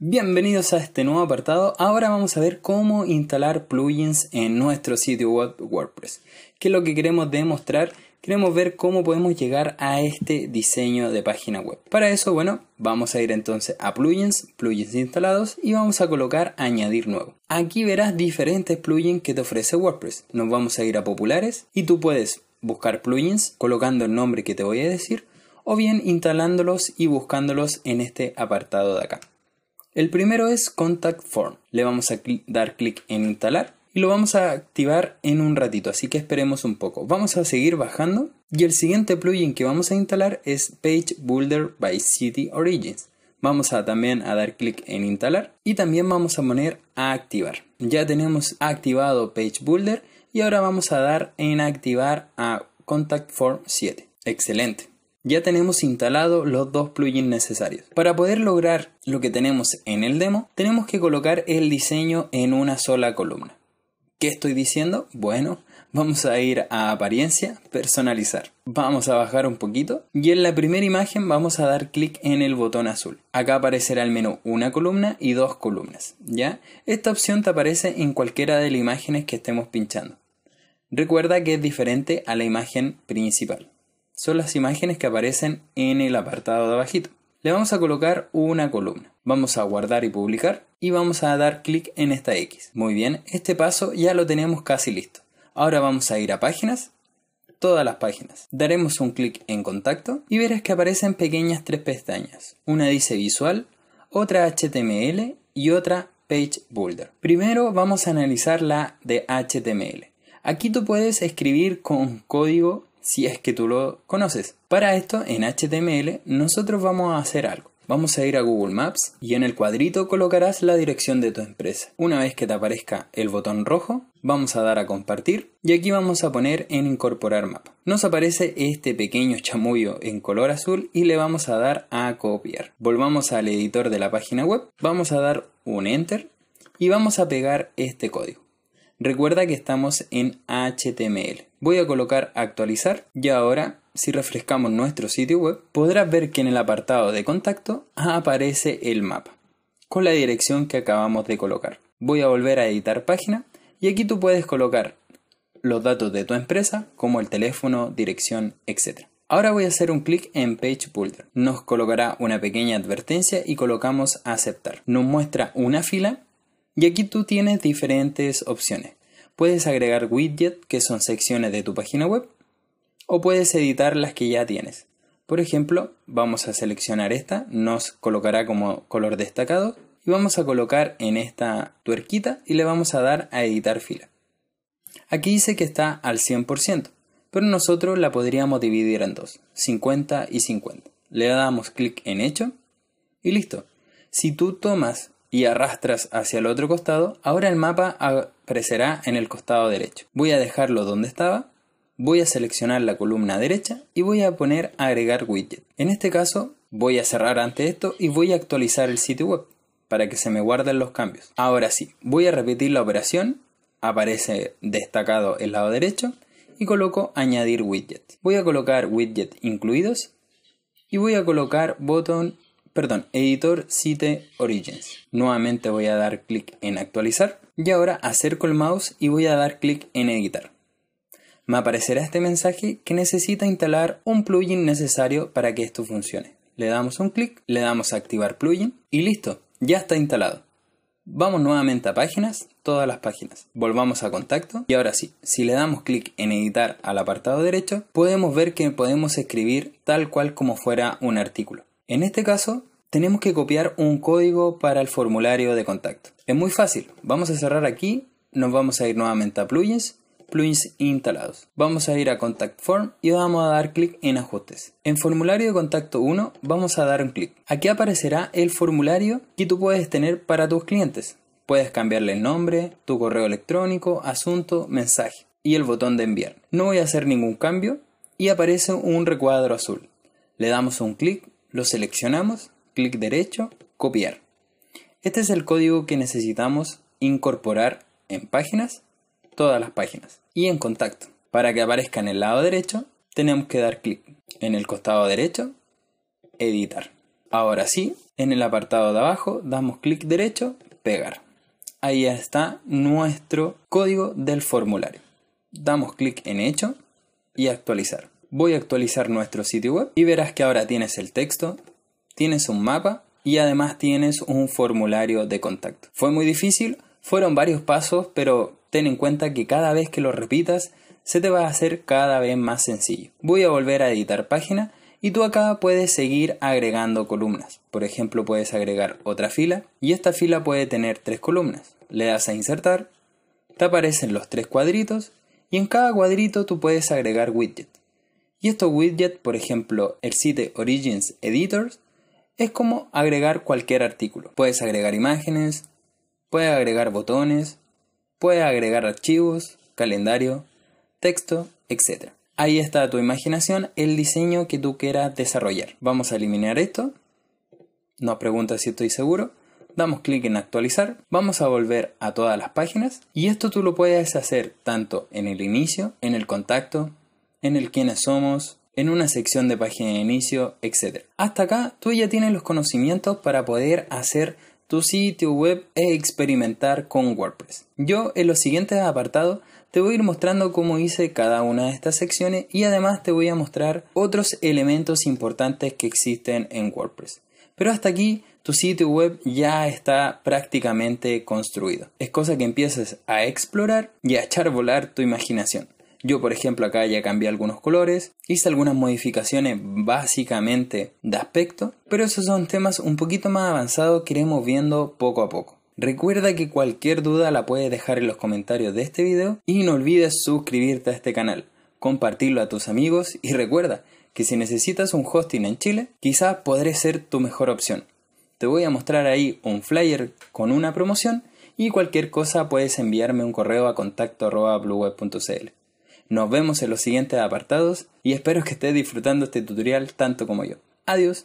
Bienvenidos a este nuevo apartado. Ahora vamos a ver cómo instalar plugins en nuestro sitio web WordPress. ¿Qué es lo que queremos demostrar? Queremos ver cómo podemos llegar a este diseño de página web. Para eso, bueno, vamos a ir entonces a plugins, plugins instalados y vamos a colocar añadir nuevo. Aquí verás diferentes plugins que te ofrece WordPress. Nos vamos a ir a populares y tú puedes buscar plugins colocando el nombre que te voy a decir o bien instalándolos y buscándolos en este apartado de acá. El primero es Contact Form. Le vamos a dar clic en instalar y lo vamos a activar en un ratito, así que esperemos un poco. Vamos a seguir bajando y el siguiente plugin que vamos a instalar es Page Builder by City Origins. Vamos a también a dar clic en instalar y también vamos a poner a activar. Ya tenemos activado Page Builder y ahora vamos a dar en activar a Contact Form 7. Excelente ya tenemos instalados los dos plugins necesarios. Para poder lograr lo que tenemos en el demo, tenemos que colocar el diseño en una sola columna. ¿Qué estoy diciendo? Bueno, vamos a ir a apariencia, personalizar. Vamos a bajar un poquito y en la primera imagen vamos a dar clic en el botón azul. Acá aparecerá al menos una columna y dos columnas, ¿ya? Esta opción te aparece en cualquiera de las imágenes que estemos pinchando. Recuerda que es diferente a la imagen principal son las imágenes que aparecen en el apartado de abajito. Le vamos a colocar una columna. Vamos a guardar y publicar y vamos a dar clic en esta X. Muy bien, este paso ya lo tenemos casi listo. Ahora vamos a ir a páginas, todas las páginas. Daremos un clic en contacto y verás que aparecen pequeñas tres pestañas. Una dice visual, otra HTML y otra Page Builder. Primero vamos a analizar la de HTML. Aquí tú puedes escribir con código si es que tú lo conoces. Para esto, en HTML, nosotros vamos a hacer algo. Vamos a ir a Google Maps y en el cuadrito colocarás la dirección de tu empresa. Una vez que te aparezca el botón rojo, vamos a dar a compartir y aquí vamos a poner en incorporar mapa. Nos aparece este pequeño chamullo en color azul y le vamos a dar a copiar. Volvamos al editor de la página web, vamos a dar un enter y vamos a pegar este código. Recuerda que estamos en HTML. Voy a colocar actualizar y ahora si refrescamos nuestro sitio web podrás ver que en el apartado de contacto aparece el mapa con la dirección que acabamos de colocar. Voy a volver a editar página y aquí tú puedes colocar los datos de tu empresa como el teléfono, dirección, etc. Ahora voy a hacer un clic en Page Builder. Nos colocará una pequeña advertencia y colocamos aceptar. Nos muestra una fila y aquí tú tienes diferentes opciones. Puedes agregar widgets que son secciones de tu página web o puedes editar las que ya tienes. Por ejemplo, vamos a seleccionar esta, nos colocará como color destacado y vamos a colocar en esta tuerquita y le vamos a dar a editar fila. Aquí dice que está al 100%, pero nosotros la podríamos dividir en dos, 50 y 50. Le damos clic en hecho y listo. Si tú tomas y arrastras hacia el otro costado, ahora el mapa aparecerá en el costado derecho. Voy a dejarlo donde estaba, voy a seleccionar la columna derecha y voy a poner agregar widget. En este caso voy a cerrar ante esto y voy a actualizar el sitio web para que se me guarden los cambios. Ahora sí, voy a repetir la operación, aparece destacado el lado derecho y coloco añadir widget. Voy a colocar widget incluidos y voy a colocar botón perdón, editor Site Origins. Nuevamente voy a dar clic en actualizar y ahora acerco el mouse y voy a dar clic en editar. Me aparecerá este mensaje que necesita instalar un plugin necesario para que esto funcione. Le damos un clic, le damos a activar plugin y listo, ya está instalado. Vamos nuevamente a páginas, todas las páginas. Volvamos a contacto y ahora sí, si le damos clic en editar al apartado derecho, podemos ver que podemos escribir tal cual como fuera un artículo. En este caso, tenemos que copiar un código para el formulario de contacto. Es muy fácil. Vamos a cerrar aquí, nos vamos a ir nuevamente a plugins, plugins instalados. Vamos a ir a Contact Form y vamos a dar clic en Ajustes. En Formulario de Contacto 1 vamos a dar un clic. Aquí aparecerá el formulario que tú puedes tener para tus clientes. Puedes cambiarle el nombre, tu correo electrónico, asunto, mensaje y el botón de enviar. No voy a hacer ningún cambio y aparece un recuadro azul. Le damos un clic lo seleccionamos, clic derecho, copiar. Este es el código que necesitamos incorporar en páginas, todas las páginas, y en contacto. Para que aparezca en el lado derecho, tenemos que dar clic en el costado derecho, editar. Ahora sí, en el apartado de abajo damos clic derecho, pegar. Ahí está nuestro código del formulario. Damos clic en hecho y actualizar voy a actualizar nuestro sitio web y verás que ahora tienes el texto, tienes un mapa y además tienes un formulario de contacto. ¿Fue muy difícil? Fueron varios pasos, pero ten en cuenta que cada vez que lo repitas se te va a hacer cada vez más sencillo. Voy a volver a editar página y tú acá puedes seguir agregando columnas. Por ejemplo, puedes agregar otra fila y esta fila puede tener tres columnas. Le das a insertar, te aparecen los tres cuadritos y en cada cuadrito tú puedes agregar widget. Y estos widgets, por ejemplo, el site Origins Editors, es como agregar cualquier artículo. Puedes agregar imágenes, puedes agregar botones, puedes agregar archivos, calendario, texto, etc. Ahí está tu imaginación el diseño que tú quieras desarrollar. Vamos a eliminar esto. Nos pregunta si estoy seguro. Damos clic en actualizar. Vamos a volver a todas las páginas. Y esto tú lo puedes hacer tanto en el inicio, en el contacto, en el quiénes somos, en una sección de página de inicio, etc. Hasta acá tú ya tienes los conocimientos para poder hacer tu sitio web e experimentar con WordPress. Yo en los siguientes apartados te voy a ir mostrando cómo hice cada una de estas secciones y además te voy a mostrar otros elementos importantes que existen en WordPress. Pero hasta aquí tu sitio web ya está prácticamente construido. Es cosa que empieces a explorar y a echar volar tu imaginación. Yo, por ejemplo, acá ya cambié algunos colores, hice algunas modificaciones básicamente de aspecto, pero esos son temas un poquito más avanzados que iremos viendo poco a poco. Recuerda que cualquier duda la puedes dejar en los comentarios de este video y no olvides suscribirte a este canal, compartirlo a tus amigos y recuerda que si necesitas un hosting en Chile, quizás podré ser tu mejor opción. Te voy a mostrar ahí un flyer con una promoción y cualquier cosa puedes enviarme un correo a contacto.blueweb.cl. Nos vemos en los siguientes apartados y espero que estés disfrutando este tutorial tanto como yo. Adiós.